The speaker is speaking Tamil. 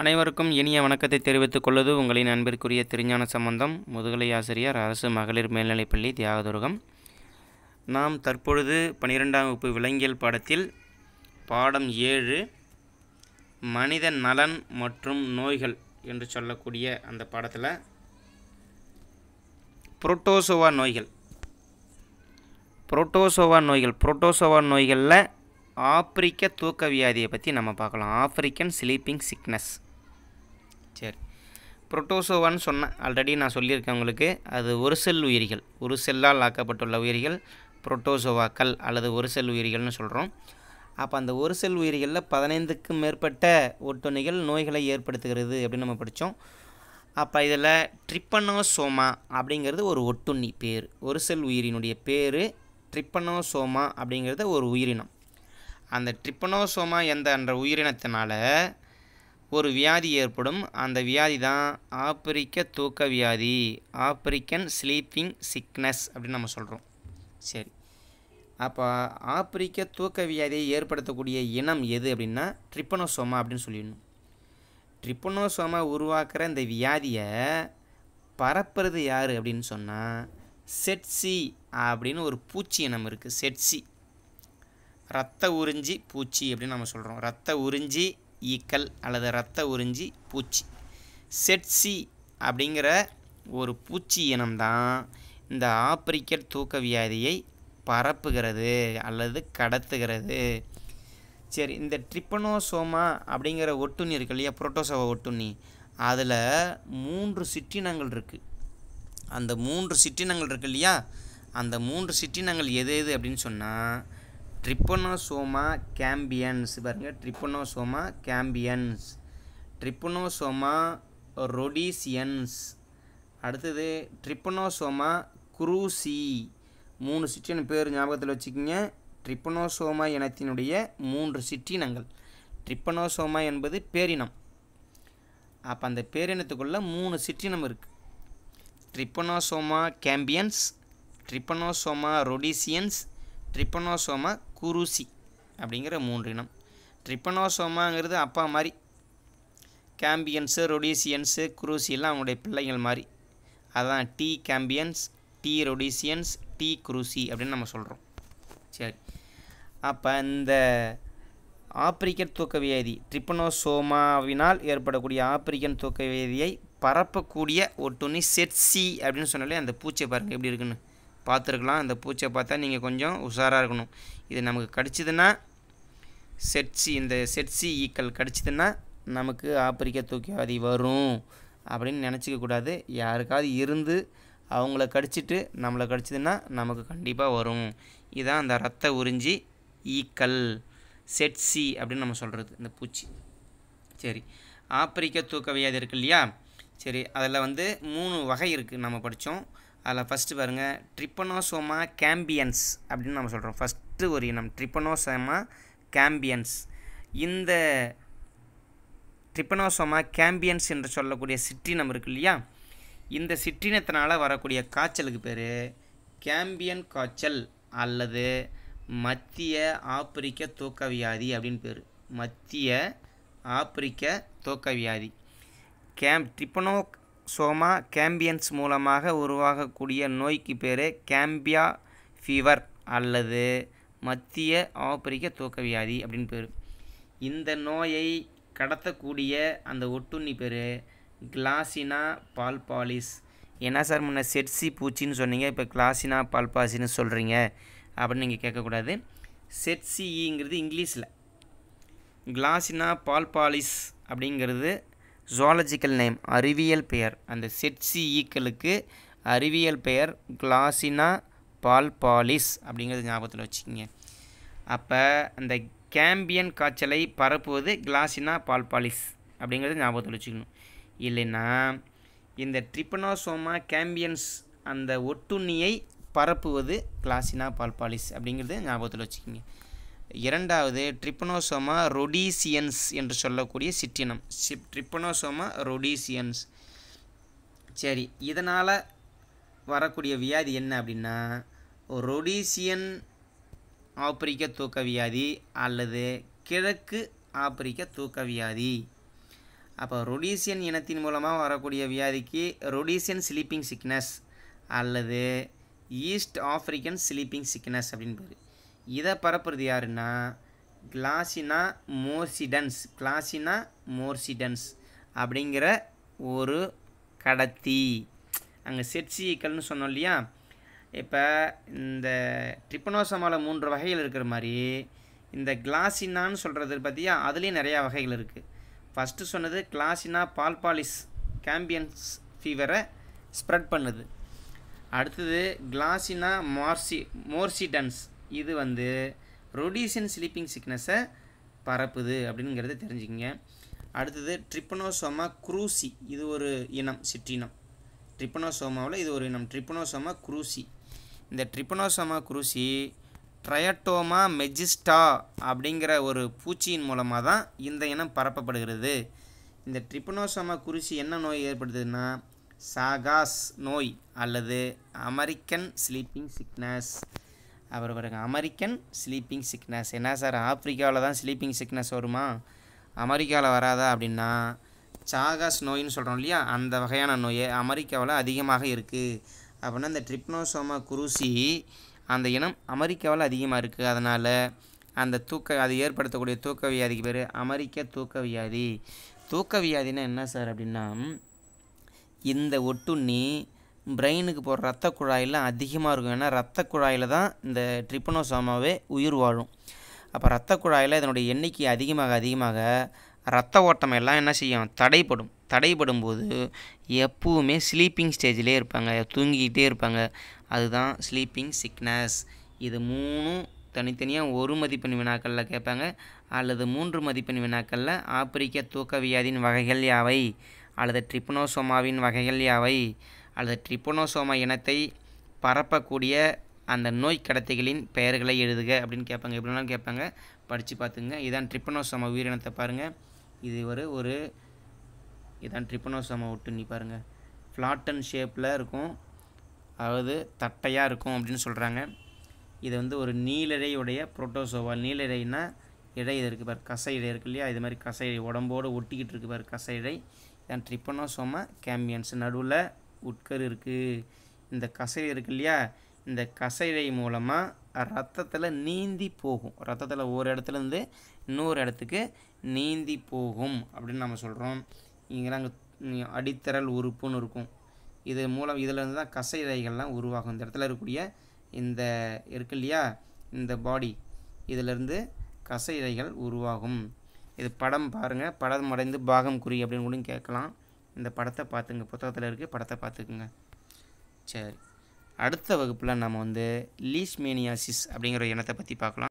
அனைவருக்கும் இனிய வணக்கத்தை தெரிவித்துக் கொள்வது உங்களின் அன்பிற்குரிய திருஞான சம்பந்தம் முதுகலை ஆசிரியர் அரசு மகளிர் மேல்நிலைப்பள்ளி தியாகதுர்கம் நாம் தற்பொழுது பனிரெண்டாம் வகுப்பு விலங்கியல் பாடத்தில் பாடம் ஏழு மனித நலன் மற்றும் நோய்கள் என்று சொல்லக்கூடிய அந்த பாடத்தில் புரோட்டோசோவா நோய்கள் புரோட்டோசோவா நோய்கள் புரோட்டோசோவா நோய்களில் ஆப்பிரிக்க தூக்க வியாதியை பற்றி நம்ம பார்க்கலாம் ஆப்பிரிக்கன் ஸ்லீப்பிங் சிக்னஸ் சரி புரோட்டோசோவான்னு சொன்னேன் ஆல்ரெடி நான் சொல்லியிருக்கேன் உங்களுக்கு அது ஒரு செல் உயிரிகள் ஒரு செல்லால் ஆக்கப்பட்டுள்ள உயிரிகள் புரோட்டோசோவாக்கள் அல்லது ஒரு செல் உயிரிகள்னு சொல்கிறோம் அப்போ அந்த ஒரு செல் உயிரிகளில் பதினைந்துக்கும் மேற்பட்ட ஒட்டுணிகள் நோய்களை ஏற்படுத்துகிறது அப்படின்னு நம்ம படித்தோம் அப்போ இதில் ட்ரிப்பனோசோமா அப்படிங்கிறது ஒரு ஒட்டுண்ணி பேர் ஒரு செல் உயிரினுடைய பேர் ட்ரிப்பனோசோமா அப்படிங்கிறது ஒரு உயிரினம் அந்த ட்ரிப்பனோசோமா என்ற அந்த உயிரினத்தினால ஒரு வியாதி ஏற்படும் அந்த வியாதி தான் ஆப்பிரிக்க தூக்க வியாதி ஆப்பிரிக்கன் ஸ்லீப்பிங் சிக்னஸ் அப்படின்னு நம்ம சொல்கிறோம் சரி அப்போ ஆப்பிரிக்க தூக்க வியாதியை ஏற்படுத்தக்கூடிய இனம் எது அப்படின்னா ட்ரிப்பனோசோமா அப்படின்னு சொல்லிடணும் ட்ரிப்பனோசோமா உருவாக்குற இந்த வியாதியை பரப்புறது யார் அப்படின்னு சொன்னால் செட்சி அப்படின்னு ஒரு பூச்சி இனம் இருக்குது செட்சி ரத்த உறிஞ்சி பூச்சி அப்படின்னு நம்ம சொல்கிறோம் ரத்த உறிஞ்சி ஈக்கல் அல்லது இரத்த உறிஞ்சி பூச்சி செட்சி அப்படிங்கிற ஒரு பூச்சி இனம்தான் இந்த ஆப்பிரிக்கர் தூக்க வியாதியை பரப்புகிறது அல்லது கடத்துகிறது சரி இந்த ட்ரிப்பனோசோமா அப்படிங்கிற ஒட்டுண்ணி இருக்கு இல்லையா புரோட்டோசோவா ஒட்டுண்ணி அதில் மூன்று சிற்றினங்கள் இருக்குது அந்த மூன்று சிற்றினங்கள் இருக்கு இல்லையா அந்த மூன்று சிற்றினங்கள் எது எது அப்படின்னு சொன்னால் ட்ரிப்பனோசோமா கேம்பியன்ஸ் பாருங்கள் ட்ரிப்பனோசோமா கேம்பியன்ஸ் ட்ரிப்பனோசோமா ரொடிசியன்ஸ் அடுத்தது ட்ரிப்பனோசோமா குரூசி மூணு சிற்றின் பேர் ஞாபகத்தில் வச்சுக்கிங்க ட்ரிப்பனோசோமா இனத்தினுடைய மூன்று சிற்றினங்கள் ட்ரிப்பனோசோமா என்பது பேரினம் அப்போ அந்த பேரினத்துக்குள்ளே மூணு சிற்றினம் இருக்குது trypanosoma gambiense trypanosoma rhodesiense trypanosoma cruzi அப்படிங்கிற மூன்று இனம் ட்ரிப்பனோசோமாங்கிறது அப்பா மாதிரி கேம்பியன்ஸு ரொடீசியன்ஸு குரூசியெல்லாம் அவங்களுடைய பிள்ளைங்கள் மாதிரி அதான் T gambiense T rhodesiense T cruzi அப்படின்னு நம்ம சொல்கிறோம் சரி அப்போ இந்த ஆப்பிரிக்கன் தூக்க வியாதி ட்ரிப்பனோசோமாவினால் ஏற்படக்கூடிய ஆப்பிரிக்கன் தூக்க வியாதியை பரப்பக்கூடிய ஒட்டுண்ணி செட்சி அப்படின்னு சொன்னாலே அந்த பூச்சை பாருங்கள் எப்படி இருக்குன்னு பார்த்துருக்கலாம் அந்த பூச்சை பார்த்தா நீங்கள் கொஞ்சம் உஷாராக இருக்கணும் இது நமக்கு கிடச்சிதுன்னா செட்சி இந்த செட்சி ஈக்கள் கிடச்சிதுன்னா நமக்கு ஆப்பிரிக்க தூக்கிவாதி வரும் அப்படின்னு நினச்சிக்க கூடாது யாருக்காவது இருந்து அவங்கள கடிச்சிட்டு நம்மளை கடிச்சிதுன்னா நமக்கு கண்டிப்பாக வரும் இதுதான் அந்த ரத்த உறிஞ்சி ஈக்கல் செட்சி அப்படின்னு நம்ம சொல்கிறது இந்த பூச்சி சரி ஆப்பிரிக்க தூக்க வியாதி இருக்கு இல்லையா சரி அதில் வந்து மூணு வகை இருக்குது நம்ம படித்தோம் அதில் ஃபஸ்ட்டு பாருங்கள் ட்ரிப்பனோசோமா கேம்பியன்ஸ் அப்படின்னு நம்ம சொல்கிறோம் ஃபஸ்ட்டு ஒரு இனம் ட்ரிப்பனோசோமா கேம்பியன்ஸ் இந்த ட்ரிப்பனோசோமா கேம்பியன்ஸ் என்று சொல்லக்கூடிய சிற்றினம் இருக்கு இல்லையா இந்த சிற்றினத்தினால் வரக்கூடிய காய்ச்சலுக்கு பேர் கேம்பியன் காய்ச்சல் அல்லது மத்திய ஆப்பிரிக்க வியாதி அப்படின்னு பேர் மத்திய ஆப்பிரிக்க வியாதி கேம் ட்ரிப்பனோ சோமா கேம்பியன்ஸ் மூலமாக உருவாகக்கூடிய நோய்க்கு பேர் கேம்பியா ஃபீவர் அல்லது மத்திய ஆப்பிரிக்க தூக்கவியாதி அப்படின்னு பேர் இந்த நோயை கடத்தக்கூடிய அந்த ஒட்டுண்ணி பேர் கிளாசினா பால்பாலிஸ் என்ன சார் முன்ன செட்சி பூச்சின்னு சொன்னீங்க இப்போ கிளாசினா பால்பாசின்னு சொல்கிறீங்க அப்படின்னு நீங்கள் கேட்கக்கூடாது செட்சிங்கிறது இங்கிலீஷில் கிளாசினா பால்பாலிஸ் அப்படிங்கிறது ஜுவாலஜிக்கல் நேம் அறிவியல் பெயர் அந்த செட்சி ஈக்களுக்கு e அறிவியல் பெயர் கிளாசினா பால்பாலிஸ் அப்படிங்கிறது ஞாபகத்தில் வச்சுக்கோங்க அப்போ அந்த கேம்பியன் காய்ச்சலை பரப்புவது கிளாசினா பால்பாலிஸ் அப்படிங்கிறது ஞாபகத்தில் வச்சுக்கணும் இல்லைன்னா இந்த ட்ரிப்பனோசோமா கேம்பியன்ஸ் அந்த ஒட்டுண்ணியை பரப்புவது கிளாசினா பால்பாலிஸ் அப்படிங்கிறது ஞாபகத்தில் வச்சுக்கோங்க இரண்டாவது ட்ரிப்னோசோமா ரொடீசியன்ஸ் என்று சொல்லக்கூடிய சிற்றினம் சிப் ட்ரிப்பனோசோமா ரொடீசியன்ஸ் சரி இதனால் வரக்கூடிய வியாதி என்ன அப்படின்னா ரொடீசியன் ஆப்பிரிக்க தூக்க வியாதி அல்லது கிழக்கு ஆப்பிரிக்க தூக்க வியாதி அப்போ ரொடீசியன் இனத்தின் மூலமாக வரக்கூடிய வியாதிக்கு ரொடீசியன் ஸ்லீப்பிங் சிக்னஸ் அல்லது ஈஸ்ட் ஆப்பிரிக்கன் ஸ்லீப்பிங் சிக்னஸ் அப்படின்னு பேர் இதை பரப்புறது யாருன்னா கிளாசினா மோர்சிடன்ஸ் கிளாசினா மோர்சிடன்ஸ் அப்படிங்கிற ஒரு கடத்தி அங்கே செட்சிக்கல்னு சொன்னோம் இல்லையா இப்போ இந்த ட்ரிப்பனோசமால மூன்று வகைகள் இருக்கிற மாதிரி இந்த கிளாசினான்னு சொல்கிறது பார்த்தியா அதுலேயும் நிறையா வகைகள் இருக்குது ஃபஸ்ட்டு சொன்னது கிளாசினா பால்பாலிஸ் கேம்பியன்ஸ் ஃபீவரை ஸ்ப்ரெட் பண்ணுது அடுத்தது கிளாசினா மார்சி மோர்சிடன்ஸ் இது வந்து ரொடிசியன் ஸ்லீப்பிங் சிக்னஸை பரப்புது அப்படிங்கிறத தெரிஞ்சுக்கிங்க அடுத்தது ட்ரிப்பனோசோமா குரூசி இது ஒரு இனம் சிற்றினம் ட்ரிப்பனோசோமாவில் இது ஒரு இனம் ட்ரிப்பனோசோமா குரூசி இந்த ட்ரிப்பனோசோமா குரூசி ட்ரையட்டோமா மெஜிஸ்டா அப்படிங்கிற ஒரு பூச்சியின் மூலமாக தான் இந்த இனம் பரப்பப்படுகிறது இந்த ட்ரிப்பனோசோமா குருசி என்ன நோய் ஏற்படுத்துதுன்னா சாகாஸ் நோய் அல்லது அமெரிக்கன் ஸ்லீப்பிங் சிக்னஸ் அப்புறம் பாருங்க அமெரிக்கன் ஸ்லீப்பிங் சிக்னஸ் என்ன சார் ஆப்ரிக்காவில் தான் ஸ்லீப்பிங் சிக்னஸ் வருமா அமெரிக்காவில் வராதா அப்படின்னா சாகாஸ் நோயின்னு சொல்கிறோம் இல்லையா அந்த வகையான நோய் அமெரிக்காவில் அதிகமாக இருக்குது அப்படின்னா இந்த ட்ரிப்னோசோமா குருசி அந்த இனம் அமெரிக்காவில் அதிகமாக இருக்குது அதனால் அந்த தூக்க அது ஏற்படுத்தக்கூடிய தூக்க வியாதிக்கு பேர் அமெரிக்க தூக்க வியாதி தூக்க வியாதினா என்ன சார் அப்படின்னா இந்த ஒட்டுண்ணி பிரெயினுக்கு போகிற ரத்த குழாயெல்லாம் அதிகமாக இருக்கும் ஏன்னா ரத்த குழாயில் தான் இந்த ட்ரிப்பனோசோமாவே உயிர் வாழும் அப்போ ரத்த குழாயில் இதனுடைய எண்ணிக்கை அதிகமாக அதிகமாக ரத்த ஓட்டம் எல்லாம் என்ன செய்யும் தடைப்படும் தடைப்படும் போது எப்போவுமே ஸ்லீப்பிங் ஸ்டேஜ்லேயே இருப்பாங்க தூங்கிக்கிட்டே இருப்பாங்க அதுதான் ஸ்லீப்பிங் சிக்னஸ் இது மூணும் தனித்தனியாக ஒரு மதிப்பெண் வினாக்களில் கேட்பாங்க அல்லது மூன்று மதிப்பெண் வினாக்களில் ஆப்பிரிக்க தூக்க வியாதியின் வகைகள் யாவை அல்லது ட்ரிப்னோசோமாவின் வகைகள் யாவை அல்லது ட்ரிப்பனோசோமா இனத்தை பரப்பக்கூடிய அந்த நோய் கடத்தைகளின் பெயர்களை எழுதுக அப்படின்னு கேட்பாங்க எப்படினாலும் கேட்பாங்க படித்து பார்த்துங்க இதான் ட்ரிப்பனோசோமா உயிரினத்தை பாருங்கள் இது ஒரு ஒரு இதான் ட்ரிப்பனோசோமா ஒட்டுண்ணி பாருங்கள் ஃப்ளாட்டன் ஷேப்பில் இருக்கும் அதாவது தட்டையாக இருக்கும் அப்படின்னு சொல்கிறாங்க இது வந்து ஒரு நீலிழையுடைய புரோட்டோசோவா நீலிழைனா இழை இது இருக்குது பாரு கசை இழை இருக்கு இல்லையா இது மாதிரி கசை இழை உடம்போடு ஒட்டிக்கிட்டு இருக்கு பாரு கசை இழை இதான் ட்ரிப்பனோசோமா கேம்பியன்ஸ் நடுவில் உட்கர் இருக்குது இந்த கசை இருக்கு இல்லையா இந்த கசைவை மூலமாக ரத்தத்தில் நீந்தி போகும் ரத்தத்தில் ஒரு இடத்துலேருந்து இன்னொரு இடத்துக்கு நீந்தி போகும் அப்படின்னு நம்ம சொல்கிறோம் இங்கே நாங்கள் அடித்தரல் உறுப்புன்னு இருக்கும் இது மூலம் இதிலேருந்து தான் கசைவைகள்லாம் உருவாகும் இந்த இடத்துல இருக்கக்கூடிய இந்த இருக்கு இல்லையா இந்த பாடி இதிலிருந்து கசைவைகள் உருவாகும் இது படம் பாருங்கள் படம் அடைந்து பாகம் குறி அப்படின்னு கூட கேட்கலாம் இந்த படத்தை பார்த்துங்க புத்தகத்தில் இருக்குது படத்தை பார்த்துக்குங்க சரி அடுத்த வகுப்பில் நம்ம வந்து லீஸ்மேனியாசிஸ் அப்படிங்கிற இனத்தை பற்றி பார்க்கலாம்